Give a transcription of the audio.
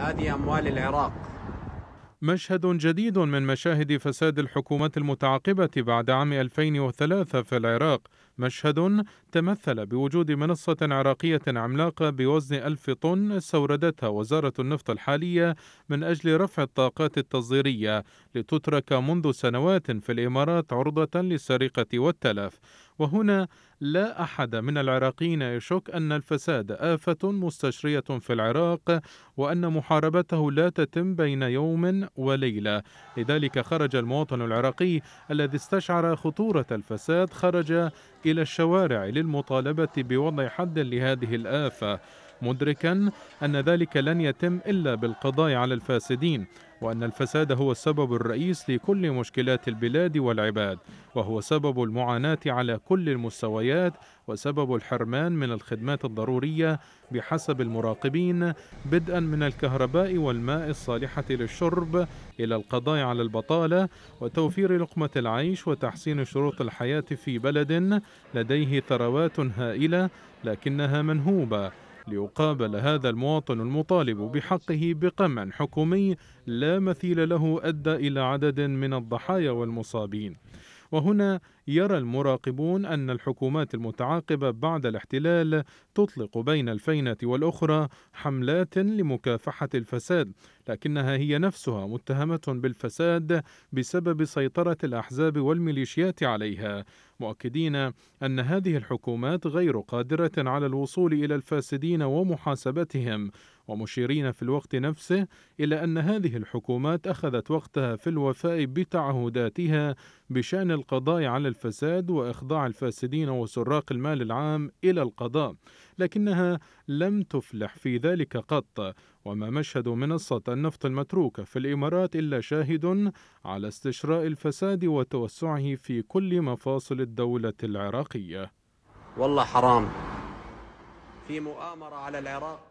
هذه أموال العراق مشهد جديد من مشاهد فساد الحكومات المتعاقبة بعد عام 2003 في العراق مشهد تمثل بوجود منصة عراقية عملاقة بوزن ألف طن استوردتها وزارة النفط الحالية من أجل رفع الطاقات التصديرية لتترك منذ سنوات في الإمارات عرضة للسرقة والتلف وهنا لا احد من العراقيين يشك ان الفساد افه مستشريه في العراق وان محاربته لا تتم بين يوم وليله لذلك خرج المواطن العراقي الذي استشعر خطوره الفساد خرج الى الشوارع للمطالبه بوضع حد لهذه الافه مدركا أن ذلك لن يتم إلا بالقضاء على الفاسدين وأن الفساد هو السبب الرئيس لكل مشكلات البلاد والعباد وهو سبب المعاناة على كل المستويات وسبب الحرمان من الخدمات الضرورية بحسب المراقبين بدءا من الكهرباء والماء الصالحة للشرب إلى القضاء على البطالة وتوفير لقمة العيش وتحسين شروط الحياة في بلد لديه ثروات هائلة لكنها منهوبة ليقابل هذا المواطن المطالب بحقه بقمع حكومي لا مثيل له أدى إلى عدد من الضحايا والمصابين وهنا يرى المراقبون أن الحكومات المتعاقبة بعد الاحتلال تطلق بين الفينة والأخرى حملات لمكافحة الفساد، لكنها هي نفسها متهمة بالفساد بسبب سيطرة الأحزاب والميليشيات عليها، مؤكدين أن هذه الحكومات غير قادرة على الوصول إلى الفاسدين ومحاسبتهم، ومشيرين في الوقت نفسه إلى أن هذه الحكومات أخذت وقتها في الوفاء بتعهداتها بشأن القضاء على الفساد وإخضاع الفاسدين وسراق المال العام إلى القضاء، لكنها لم تفلح في ذلك قط، وما مشهد منصة النفط المتروكة في الإمارات إلا شاهد على استشراء الفساد وتوسعه في كل مفاصل الدولة العراقية. والله حرام في مؤامرة على العراق